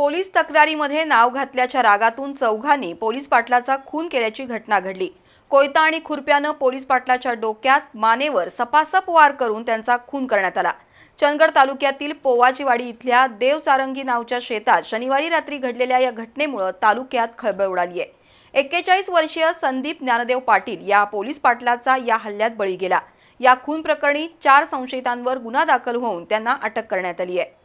police तक्रारीमध्ये नाव घातल्याच्या रागातून चौघांनी police पाटलाचा खून केल्याची घटना घडली कोयता आणि खुरप्यानं पोलीस पाटलाच्या डोक्यात मानेवर सपासप वार करून त्यांचा खून करण्यात आला चंदगड तालुक्यातील पोवाचीवाडी इथल्या देवचारंगी नावच्या शेतात शनिवारी रात्री घडलेल्या या घटनेमुळे तालुक्यात खळबळ उडाली आहे एक्केचाळीस वर्षीय संदीप ज्ञानदेव पाटील या पोलीस पाटलाचा या हल्ल्यात बळी गेला या खून प्रकरणी चार संशयितांवर गुन्हा दाखल होऊन त्यांना अटक करण्यात आली आहे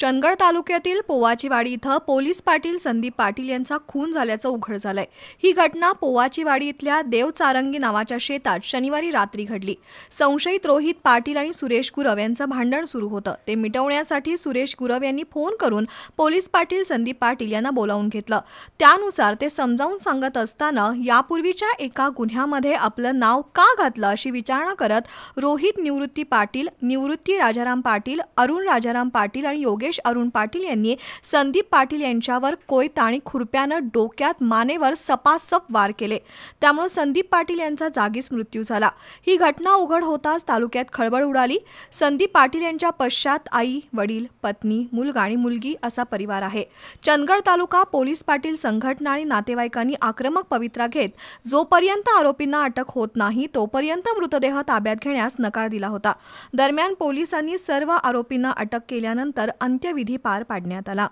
चंदगड तालुक्यातील पोवाचीवाडी इथं पोलीस पाटील संदीप पाटील यांचा खून झाल्याचं उघड झालंय ही घटना पोवाचीवाडी इथल्या देवचारंगी नावाच्या शेतात शनिवारी रात्री घडली संशयित रोहित पाटील आणि सुरेश गुरव यांचं भांडण सुरू होतं ते मिटवण्यासाठी सुरेश गुरव यांनी फोन करून पोलीस पाटील संदीप पाटील यांना बोलावून घेतलं त्यानुसार ते समजावून सांगत असताना यापूर्वीच्या एका गुन्ह्यामध्ये आपलं नाव का घातलं अशी विचारणा करत रोहित निवृत्ती पाटील निवृत्ती राजाराम पाटील अरुण राजाराम पाटील आणि योगेश योगेश अरुण पाटील यांनी संदीप पाटील यांच्यावर कोयत आणि खुरप्यानं डोक्यात मानेवर सपासप वार केले त्यामुळे संदीप पाटील यांचा जागीच मृत्यू झाला ही घटना उघड होताच तालुक्यात खळबळ उडाली संदीप पाटील यांच्या पश्चात आई वडील पत्नी मुलगा आणि मुलगी असा परिवार आहे चंदगड तालुका पोलीस पाटील संघटना आणि नातेवाईकांनी आक्रमक पवित्रा घेत जोपर्यंत आरोपींना अटक होत नाही तोपर्यंत मृतदेह ताब्यात घेण्यास नकार दिला होता दरम्यान पोलिसांनी सर्व आरोपींना अटक केल्यानंतर विधी पार पाडण्यात आला